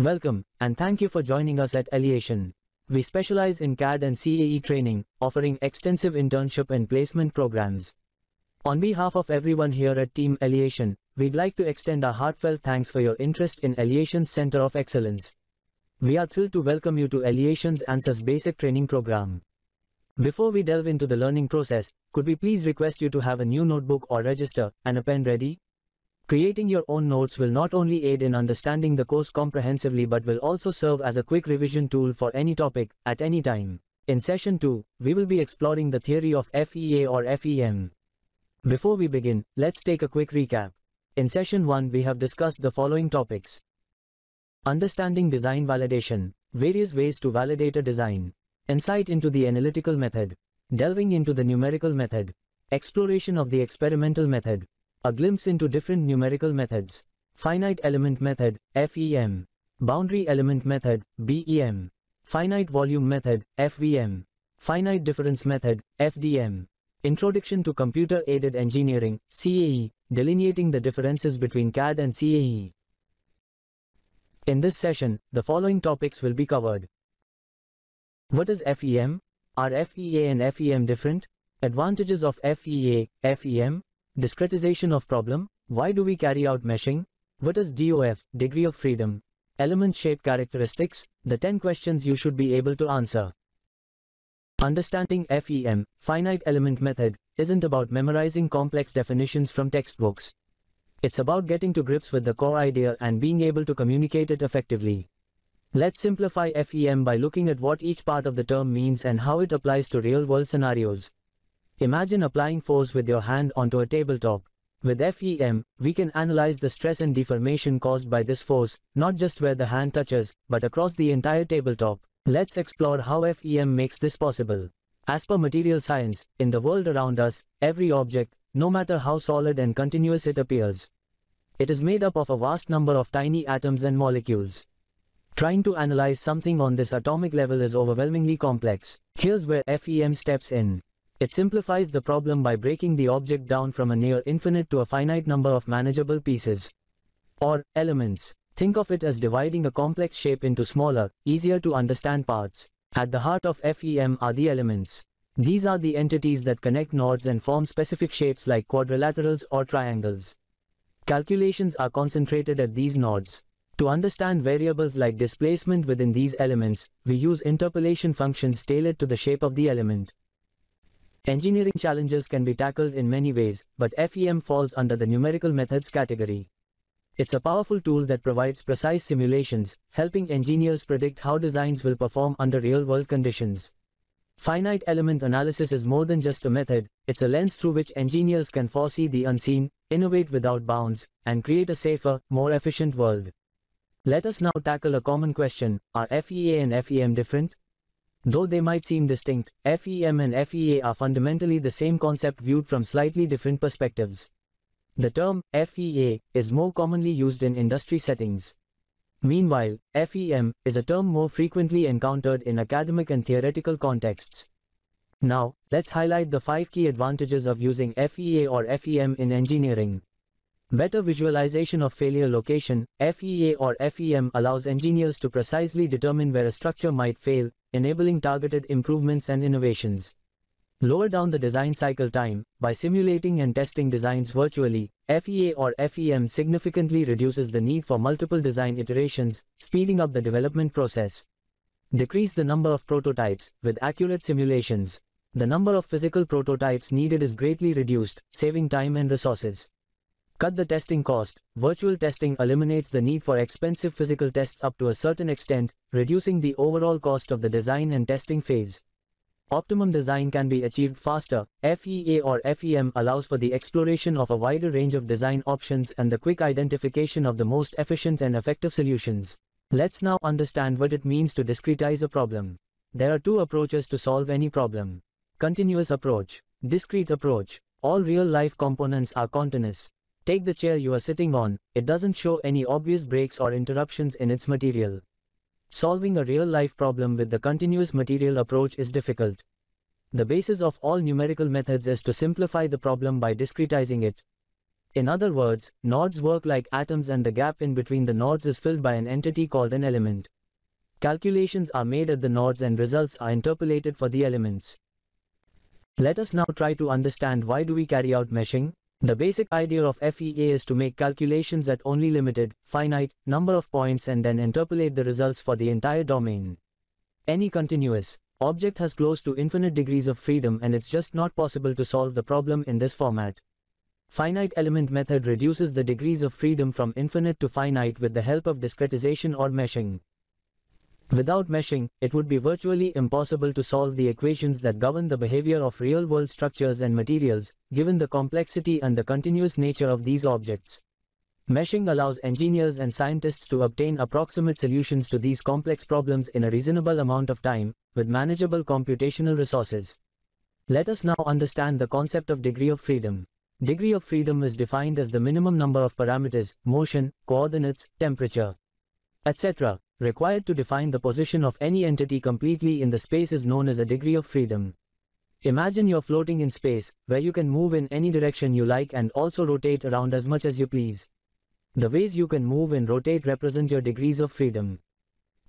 Welcome, and thank you for joining us at Aliation. We specialize in CAD and CAE training, offering extensive internship and placement programs. On behalf of everyone here at Team Aliation, we'd like to extend our heartfelt thanks for your interest in Aliation's Center of Excellence. We are thrilled to welcome you to Aliation's ANSYS Basic Training Program. Before we delve into the learning process, could we please request you to have a new notebook or register and a pen ready? Creating your own notes will not only aid in understanding the course comprehensively but will also serve as a quick revision tool for any topic, at any time. In session 2, we will be exploring the theory of FEA or FEM. Before we begin, let's take a quick recap. In session 1 we have discussed the following topics. Understanding design validation, various ways to validate a design, insight into the analytical method, delving into the numerical method, exploration of the experimental method, a glimpse into different numerical methods. Finite element method, FEM. Boundary element method, BEM. Finite volume method, FVM. Finite difference method, FDM. Introduction to Computer Aided Engineering, CAE, delineating the differences between CAD and CAE. In this session, the following topics will be covered. What is FEM? Are FEA and FEM different? Advantages of FEA, FEM, Discretization of problem, why do we carry out meshing? What is DOF, degree of freedom? Element shape characteristics, the 10 questions you should be able to answer. Understanding FEM, finite element method, isn't about memorizing complex definitions from textbooks. It's about getting to grips with the core idea and being able to communicate it effectively. Let's simplify FEM by looking at what each part of the term means and how it applies to real-world scenarios. Imagine applying force with your hand onto a tabletop. With FEM, we can analyze the stress and deformation caused by this force, not just where the hand touches, but across the entire tabletop. Let's explore how FEM makes this possible. As per material science, in the world around us, every object, no matter how solid and continuous it appears, it is made up of a vast number of tiny atoms and molecules. Trying to analyze something on this atomic level is overwhelmingly complex. Here's where FEM steps in. It simplifies the problem by breaking the object down from a near infinite to a finite number of manageable pieces or elements. Think of it as dividing a complex shape into smaller, easier to understand parts. At the heart of FEM are the elements. These are the entities that connect nodes and form specific shapes like quadrilaterals or triangles. Calculations are concentrated at these nodes. To understand variables like displacement within these elements, we use interpolation functions tailored to the shape of the element. Engineering challenges can be tackled in many ways, but FEM falls under the numerical methods category. It's a powerful tool that provides precise simulations, helping engineers predict how designs will perform under real-world conditions. Finite element analysis is more than just a method, it's a lens through which engineers can foresee the unseen, innovate without bounds, and create a safer, more efficient world. Let us now tackle a common question, are FEA and FEM different? Though they might seem distinct, FEM and FEA are fundamentally the same concept viewed from slightly different perspectives. The term FEA is more commonly used in industry settings. Meanwhile, FEM is a term more frequently encountered in academic and theoretical contexts. Now, let's highlight the 5 key advantages of using FEA or FEM in engineering. Better visualization of failure location, FEA or FEM allows engineers to precisely determine where a structure might fail, enabling targeted improvements and innovations. Lower down the design cycle time, by simulating and testing designs virtually, FEA or FEM significantly reduces the need for multiple design iterations, speeding up the development process. Decrease the number of prototypes, with accurate simulations. The number of physical prototypes needed is greatly reduced, saving time and resources. Cut the testing cost. Virtual testing eliminates the need for expensive physical tests up to a certain extent, reducing the overall cost of the design and testing phase. Optimum design can be achieved faster. FEA or FEM allows for the exploration of a wider range of design options and the quick identification of the most efficient and effective solutions. Let's now understand what it means to discretize a problem. There are two approaches to solve any problem. Continuous approach. Discrete approach. All real-life components are continuous. Take the chair you are sitting on, it doesn't show any obvious breaks or interruptions in its material. Solving a real-life problem with the continuous material approach is difficult. The basis of all numerical methods is to simplify the problem by discretizing it. In other words, nodes work like atoms and the gap in between the nodes is filled by an entity called an element. Calculations are made at the nodes and results are interpolated for the elements. Let us now try to understand why do we carry out meshing, the basic idea of FEA is to make calculations at only limited, finite, number of points and then interpolate the results for the entire domain. Any continuous object has close to infinite degrees of freedom and it's just not possible to solve the problem in this format. Finite element method reduces the degrees of freedom from infinite to finite with the help of discretization or meshing. Without meshing, it would be virtually impossible to solve the equations that govern the behavior of real-world structures and materials, given the complexity and the continuous nature of these objects. Meshing allows engineers and scientists to obtain approximate solutions to these complex problems in a reasonable amount of time, with manageable computational resources. Let us now understand the concept of degree of freedom. Degree of freedom is defined as the minimum number of parameters, motion, coordinates, temperature, etc required to define the position of any entity completely in the space is known as a degree of freedom. Imagine you're floating in space, where you can move in any direction you like and also rotate around as much as you please. The ways you can move and rotate represent your degrees of freedom.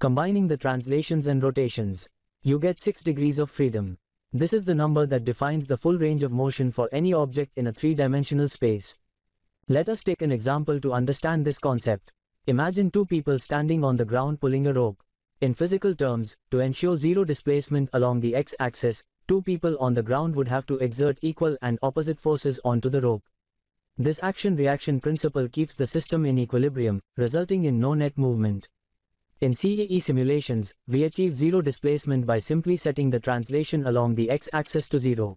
Combining the translations and rotations, you get 6 degrees of freedom. This is the number that defines the full range of motion for any object in a three-dimensional space. Let us take an example to understand this concept. Imagine two people standing on the ground pulling a rope. In physical terms, to ensure zero displacement along the x-axis, two people on the ground would have to exert equal and opposite forces onto the rope. This action-reaction principle keeps the system in equilibrium, resulting in no net movement. In CAE simulations, we achieve zero displacement by simply setting the translation along the x-axis to zero.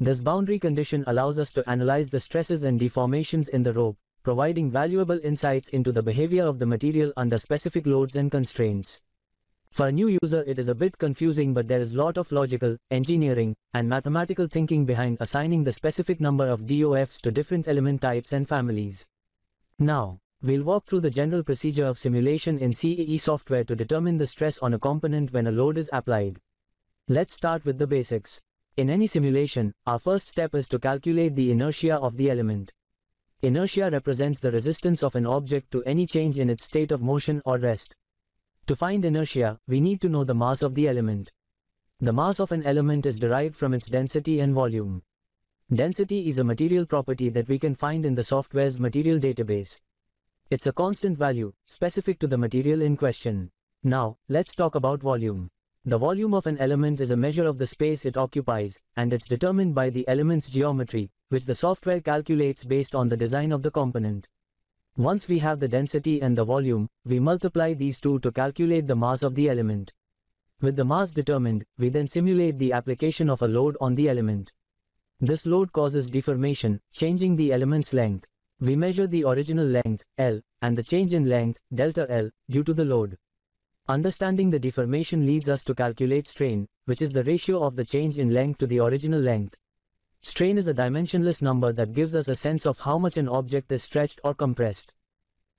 This boundary condition allows us to analyze the stresses and deformations in the rope, providing valuable insights into the behavior of the material under specific loads and constraints. For a new user it is a bit confusing but there is lot of logical, engineering, and mathematical thinking behind assigning the specific number of DOFs to different element types and families. Now, we'll walk through the general procedure of simulation in CAE software to determine the stress on a component when a load is applied. Let's start with the basics. In any simulation, our first step is to calculate the inertia of the element. Inertia represents the resistance of an object to any change in its state of motion or rest. To find inertia, we need to know the mass of the element. The mass of an element is derived from its density and volume. Density is a material property that we can find in the software's material database. It's a constant value, specific to the material in question. Now, let's talk about volume. The volume of an element is a measure of the space it occupies, and it's determined by the element's geometry, which the software calculates based on the design of the component. Once we have the density and the volume, we multiply these two to calculate the mass of the element. With the mass determined, we then simulate the application of a load on the element. This load causes deformation, changing the element's length. We measure the original length, L, and the change in length, delta L, due to the load. Understanding the deformation leads us to calculate strain, which is the ratio of the change in length to the original length. Strain is a dimensionless number that gives us a sense of how much an object is stretched or compressed.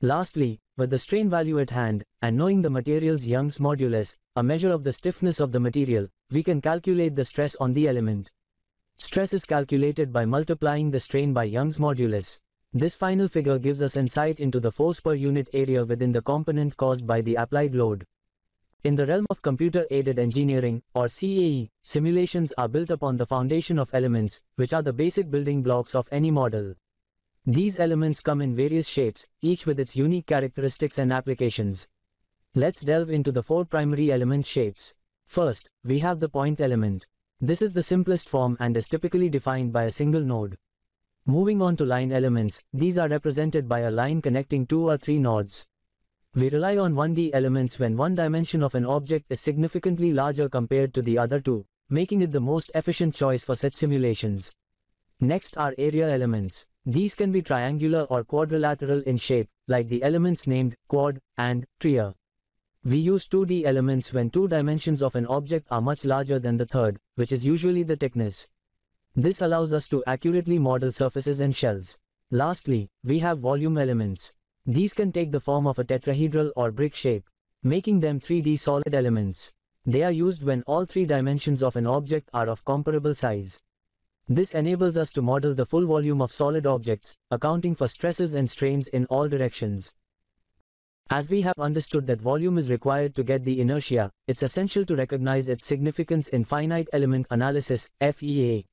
Lastly, with the strain value at hand, and knowing the material's Young's modulus, a measure of the stiffness of the material, we can calculate the stress on the element. Stress is calculated by multiplying the strain by Young's modulus. This final figure gives us insight into the force per unit area within the component caused by the applied load. In the realm of computer-aided engineering, or CAE, simulations are built upon the foundation of elements, which are the basic building blocks of any model. These elements come in various shapes, each with its unique characteristics and applications. Let's delve into the four primary element shapes. First, we have the point element. This is the simplest form and is typically defined by a single node. Moving on to line elements, these are represented by a line connecting two or three nodes. We rely on 1D elements when one dimension of an object is significantly larger compared to the other two, making it the most efficient choice for such simulations. Next are area elements. These can be triangular or quadrilateral in shape, like the elements named quad and tria. We use 2D elements when two dimensions of an object are much larger than the third, which is usually the thickness. This allows us to accurately model surfaces and shells. Lastly, we have volume elements. These can take the form of a tetrahedral or brick shape, making them 3D solid elements. They are used when all three dimensions of an object are of comparable size. This enables us to model the full volume of solid objects, accounting for stresses and strains in all directions. As we have understood that volume is required to get the inertia, it's essential to recognize its significance in finite element analysis, FEA.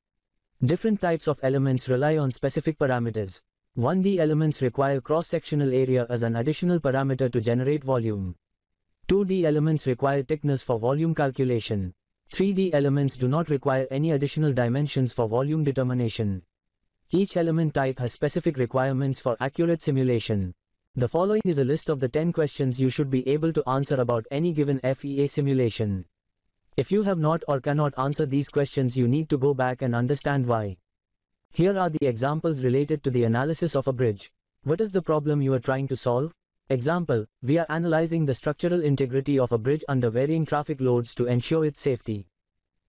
Different types of elements rely on specific parameters. 1D elements require cross-sectional area as an additional parameter to generate volume. 2D elements require thickness for volume calculation. 3D elements do not require any additional dimensions for volume determination. Each element type has specific requirements for accurate simulation. The following is a list of the 10 questions you should be able to answer about any given FEA simulation. If you have not or cannot answer these questions you need to go back and understand why. Here are the examples related to the analysis of a bridge. What is the problem you are trying to solve? Example, we are analyzing the structural integrity of a bridge under varying traffic loads to ensure its safety.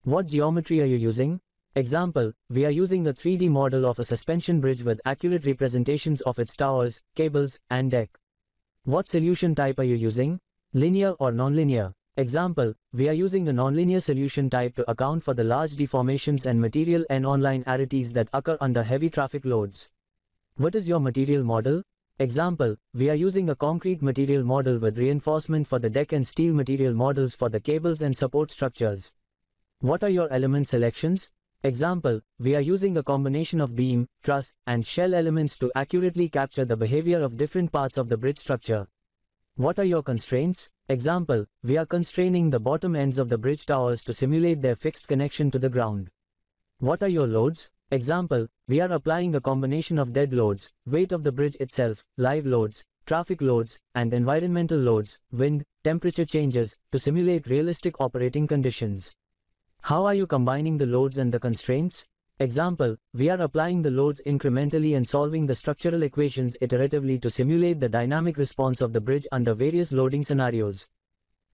What geometry are you using? Example, we are using a 3D model of a suspension bridge with accurate representations of its towers, cables, and deck. What solution type are you using? Linear or nonlinear? Example, we are using a nonlinear solution type to account for the large deformations and material and online arities that occur under heavy traffic loads. What is your material model? Example, we are using a concrete material model with reinforcement for the deck and steel material models for the cables and support structures. What are your element selections? Example, we are using a combination of beam, truss, and shell elements to accurately capture the behavior of different parts of the bridge structure. What are your constraints? Example, we are constraining the bottom ends of the bridge towers to simulate their fixed connection to the ground. What are your loads? Example, we are applying a combination of dead loads, weight of the bridge itself, live loads, traffic loads, and environmental loads, wind, temperature changes, to simulate realistic operating conditions. How are you combining the loads and the constraints? Example, we are applying the loads incrementally and solving the structural equations iteratively to simulate the dynamic response of the bridge under various loading scenarios.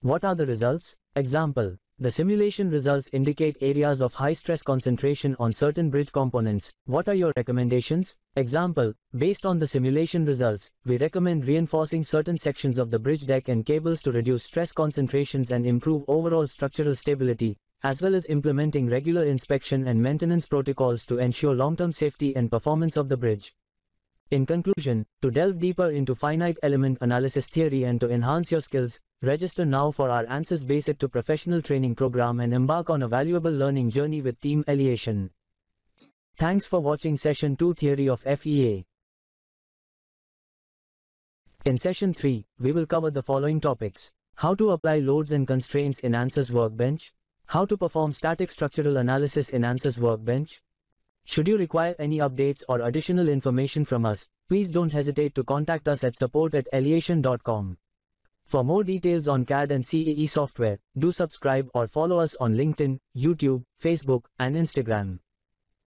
What are the results? Example, the simulation results indicate areas of high stress concentration on certain bridge components. What are your recommendations? Example, based on the simulation results, we recommend reinforcing certain sections of the bridge deck and cables to reduce stress concentrations and improve overall structural stability as well as implementing regular inspection and maintenance protocols to ensure long-term safety and performance of the bridge. In conclusion, to delve deeper into finite element analysis theory and to enhance your skills, register now for our ANSYS Basic to Professional Training program and embark on a valuable learning journey with Team Aliation. Thanks for watching Session 2 Theory of FEA. In Session 3, we will cover the following topics. How to apply loads and constraints in ANSYS Workbench, how to perform static structural analysis in ANSYS Workbench? Should you require any updates or additional information from us, please don't hesitate to contact us at support at For more details on CAD and CAE software, do subscribe or follow us on LinkedIn, YouTube, Facebook, and Instagram.